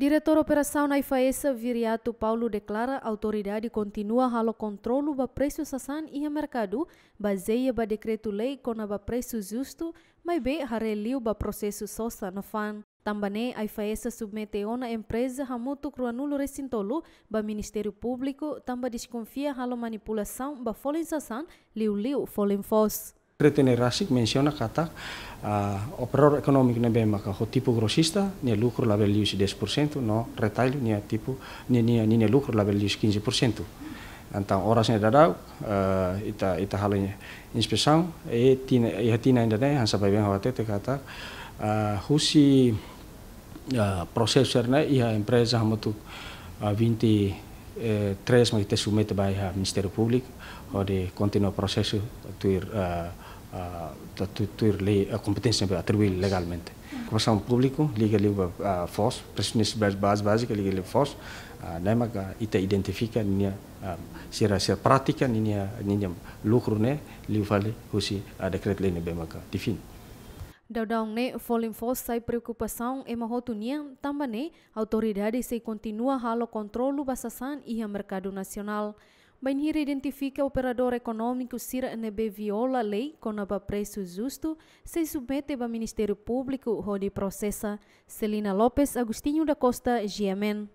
Diretor Operação na IFAESA, Viriato Paulo, declara a autoridade continua halo controlo ba preço sasan e mercado, baseia ba decreto-lei com ba preço justo, mas bem hareliu ba processo sosa no fan. Tambane, a IFAESA submeteu na empresa Ramuto Cruanulo Recintolo, ba Ministério Público, tamba desconfia halo manipulação ba folha sasan, liu liu folha fos. Tretene Rasik menciona kata uh, operor ekonomi ne bem maka ho tipo grossista ne lucro la value 10% no retail ne tipo ne ne ne lucro la value 15%. Então horas ne dadau uh, ita ita halanya inspeção e tina e tina ainda ne hansa bem hawate te kata uh, eh, husi uh, eh, proses serna iha empresa hamatu uh, 20 eh, tres ma kita sumete by ha publik, Público, kontinu proses tuir uh, eh, sustituir ah, la competencia atribuida legalmente. Comissão público, liga a euh, FOS, presiones base básica, liga a FOS, nema ka ita identifica niña sira sira prática, niña niña lucro ne liu vale husi a decreto lei ne bema ka define. Daudong ne folim fos sai preocupação e mahotu nian tambane autoridade se continua halo controlo basasan iha mercado nacional. Banheiro identifica operador econômico se NB viola a lei com o preço justo, se submete ao Ministério Público, onde processa Celina Lopes Agostinho da Costa GMN.